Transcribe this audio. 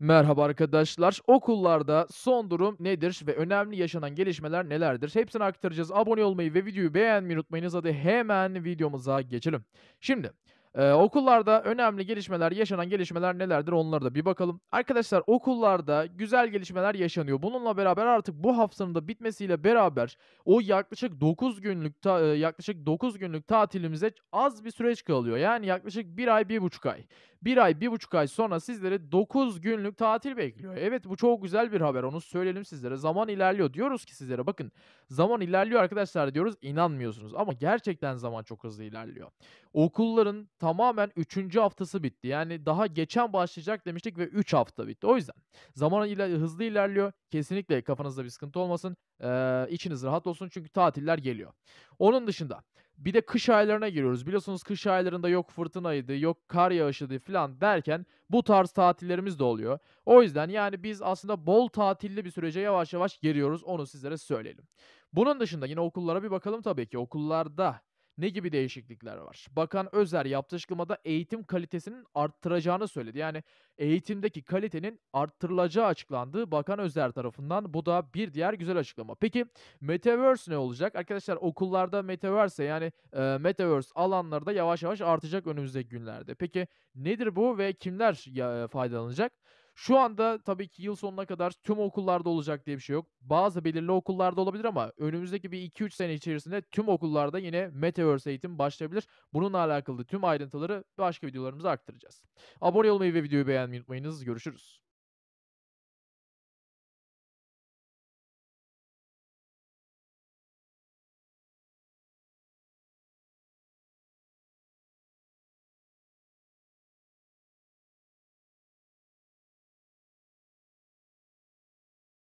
Merhaba arkadaşlar. Okullarda son durum nedir ve önemli yaşanan gelişmeler nelerdir? Hepsini aktaracağız. Abone olmayı ve videoyu beğenmeyi unutmayınız. Hadi hemen videomuza geçelim. Şimdi ee, okullarda önemli gelişmeler, yaşanan gelişmeler nelerdir onlara da bir bakalım. Arkadaşlar okullarda güzel gelişmeler yaşanıyor. Bununla beraber artık bu haftanın da bitmesiyle beraber o yaklaşık 9 günlük ta, e, yaklaşık 9 günlük tatilimize az bir süreç kalıyor. Yani yaklaşık 1 ay, 1,5 ay. Bir ay, bir buçuk ay sonra sizlere 9 günlük tatil bekliyor. Evet bu çok güzel bir haber onu söyleyelim sizlere. Zaman ilerliyor. Diyoruz ki sizlere bakın zaman ilerliyor arkadaşlar diyoruz inanmıyorsunuz. Ama gerçekten zaman çok hızlı ilerliyor. Okulların tamamen 3. haftası bitti. Yani daha geçen başlayacak demiştik ve 3 hafta bitti. O yüzden zaman iler hızlı ilerliyor. Kesinlikle kafanızda bir sıkıntı olmasın. Ee, içiniz rahat olsun çünkü tatiller geliyor. Onun dışında bir de kış aylarına giriyoruz. Biliyorsunuz kış aylarında yok fırtınaydı, yok kar yağışıydı falan derken bu tarz tatillerimiz de oluyor. O yüzden yani biz aslında bol tatilli bir sürece yavaş yavaş giriyoruz. Onu sizlere söyleyelim. Bunun dışında yine okullara bir bakalım tabii ki. Okullarda ne gibi değişiklikler var? Bakan Özer yaptığı eğitim kalitesinin arttıracağını söyledi. Yani eğitimdeki kalitenin arttırılacağı açıklandı Bakan Özer tarafından. Bu da bir diğer güzel açıklama. Peki Metaverse ne olacak? Arkadaşlar okullarda Metaverse yani e, Metaverse alanları da yavaş yavaş artacak önümüzdeki günlerde. Peki nedir bu ve kimler e, faydalanacak? Şu anda tabii ki yıl sonuna kadar tüm okullarda olacak diye bir şey yok. Bazı belirli okullarda olabilir ama önümüzdeki bir 2-3 sene içerisinde tüm okullarda yine Metaverse eğitim başlayabilir. Bununla alakalı tüm ayrıntıları başka videolarımıza aktaracağız. Abone olmayı ve videoyu beğenmeyi unutmayınız. Görüşürüz.